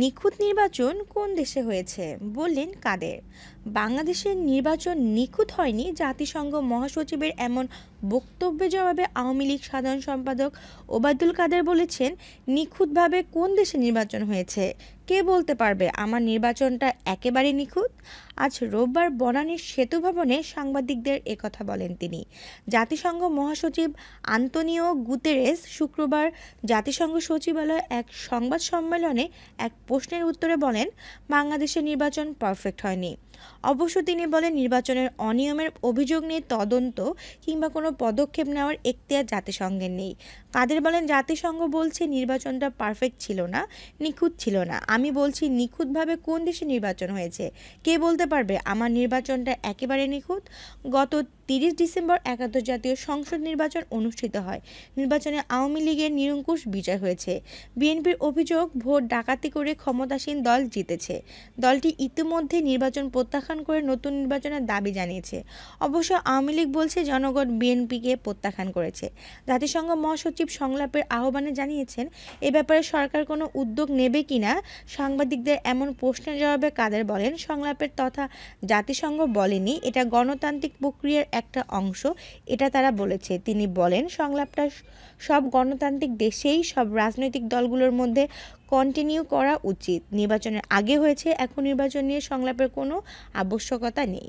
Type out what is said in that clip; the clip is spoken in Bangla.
নিখুঁত নির্বাচন কোন দেশে হয়েছে বললেন কাদের বাংলাদেশের নির্বাচন নিখুঁত হয়নি জাতিসংঘ মহাসচিবের এমন বক্তব্যের জবাবে আওয়ামী লীগ সাধারণ সম্পাদক ওবায়দুল কাদের বলেছেন নিখুঁতভাবে কোন দেশে নির্বাচন হয়েছে কে বলতে পারবে আমার নির্বাচনটা একেবারে নিখুঁত আজ রোববার বনানীর সেতু ভবনে সাংবাদিকদের একথা বলেন তিনি জাতিসংঘ মহাসচিব আন্তনিও গুতেরেস শুক্রবার জাতিসংঘ সচিবালয় এক সংবাদ সম্মেলনে এক প্রশ্নের উত্তরে বলেন বাংলাদেশের নির্বাচন পারফেক্ট হয়নি অবশ্য তিনি বলেন নির্বাচনের অনিয়মের অভিযোগ নিয়ে তদন্ত কিংবা কোনো পদক্ষেপ নেওয়ার এখতিয়ার জাতিসংঘের নেই কাদের বলেন জাতিসংঘ বলছে নির্বাচনটা পারফেক্ট ছিল না নিখুঁত ছিল না আমি বলছি নিখুঁতভাবে কোন দেশে নির্বাচন হয়েছে কে বলতে পারবে আমার নির্বাচনটা একেবারে নিখুঁত গত তিরিশ ডিসেম্বর একাদশ জাতীয় সংসদ নির্বাচন অনুষ্ঠিত হয় নির্বাচনে আওয়ামী লীগের নিরঙ্কুশ বিজয় হয়েছে বিএনপির অভিযোগ ভোট ডাকাতি করে ক্ষমতাসীন দল জিতেছে দলটি ইতিমধ্যে নির্বাচন প্রত্যাখ্যান করে নতুন নির্বাচনের দাবি জানিয়েছে অবশ্য আওয়ামী লীগ বলছে জনগণ বিএনপিকে প্রত্যাখ্যান করেছে জাতিসংঘ মহাসচিব সংলাপের আহ্বানে জানিয়েছেন এ ব্যাপারে সরকার কোনো উদ্যোগ নেবে কিনা সাংবাদিকদের এমন প্রশ্নের জবাবে কাদের বলেন সংলাপের তথা জাতিসংঘ বলেনি এটা গণতান্ত্রিক প্রক্রিয়ার একটা অংশ এটা তারা বলেছে তিনি বলেন সংলাপটা সব গণতান্ত্রিক দেশেই সব রাজনৈতিক দলগুলোর মধ্যে কন্টিনিউ করা উচিত নির্বাচনের আগে হয়েছে এখন নির্বাচন নিয়ে সংলাপের কোনো আবশ্যকতা নেই